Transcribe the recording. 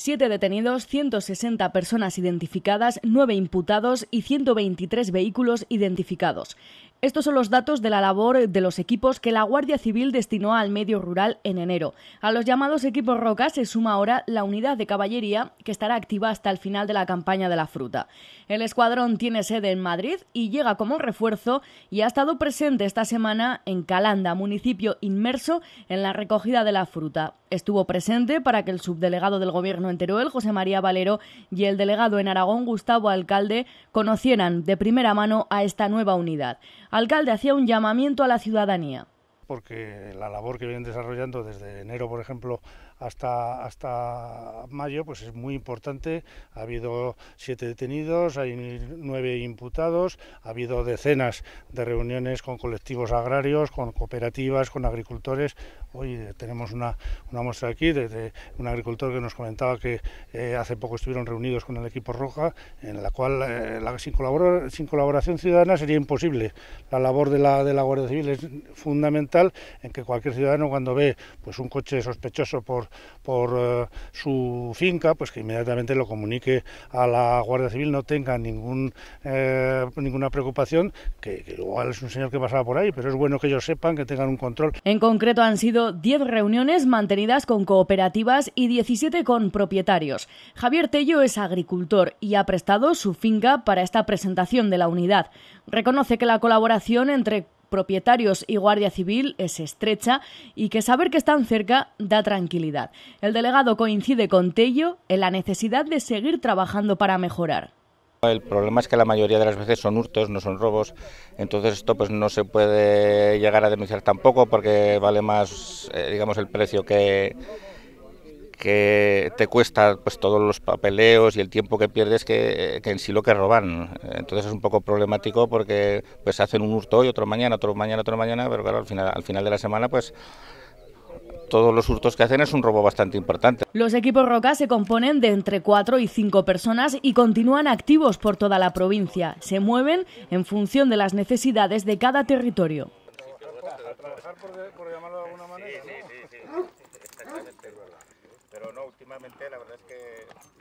Siete detenidos, 160 personas identificadas, nueve imputados y 123 vehículos identificados. Estos son los datos de la labor de los equipos que la Guardia Civil destinó al medio rural en enero. A los llamados equipos rocas se suma ahora la unidad de caballería que estará activa hasta el final de la campaña de la fruta. El escuadrón tiene sede en Madrid y llega como refuerzo y ha estado presente esta semana en Calanda, municipio inmerso en la recogida de la fruta. Estuvo presente para que el subdelegado del Gobierno en Teruel, José María Valero, y el delegado en Aragón, Gustavo Alcalde, conocieran de primera mano a esta nueva unidad alcalde hacía un llamamiento a la ciudadanía porque la labor que vienen desarrollando desde enero, por ejemplo, hasta, hasta mayo, pues es muy importante. Ha habido siete detenidos, hay nueve imputados, ha habido decenas de reuniones con colectivos agrarios, con cooperativas, con agricultores. Hoy tenemos una, una muestra aquí de, un agricultor que nos comentaba que eh, hace poco estuvieron reunidos con el equipo Roja, en la cual eh, la, sin, sin colaboración ciudadana sería imposible. La labor de la, de la Guardia Civil es fundamental en que cualquier ciudadano cuando ve pues un coche sospechoso por, por eh, su finca, pues que inmediatamente lo comunique a la Guardia Civil, no tenga ningún, eh, ninguna preocupación, que, igual es un señor que pasaba por ahí, pero es bueno que ellos sepan, que tengan un control. En concreto han sido 10 reuniones mantenidas con cooperativas y 17 con propietarios. Javier Tello es agricultor y ha prestado su finca para esta presentación de la unidad. Reconoce que la colaboración entre propietarios y Guardia Civil es estrecha y que saber que están cerca da tranquilidad. El delegado coincide con Tello en la necesidad de seguir trabajando para mejorar. El problema es que la mayoría de las veces son hurtos, no son robos, entonces esto pues no se puede llegar a denunciar tampoco porque vale más eh, digamos el precio que, que te cuesta pues todos los papeleos y el tiempo que pierdes que, en sí lo que roban. Entonces es un poco problemático porque pues hacen un hurto hoy, otro mañana, otro mañana, otro mañana, pero claro, al final, al final de la semana pues todos los hurtos que hacen es un robo bastante importante. Los equipos Roca se componen de entre cuatro y cinco personas y continúan activos por toda la provincia. Se mueven en función de las necesidades de cada territorio. Pero no, últimamente la verdad es que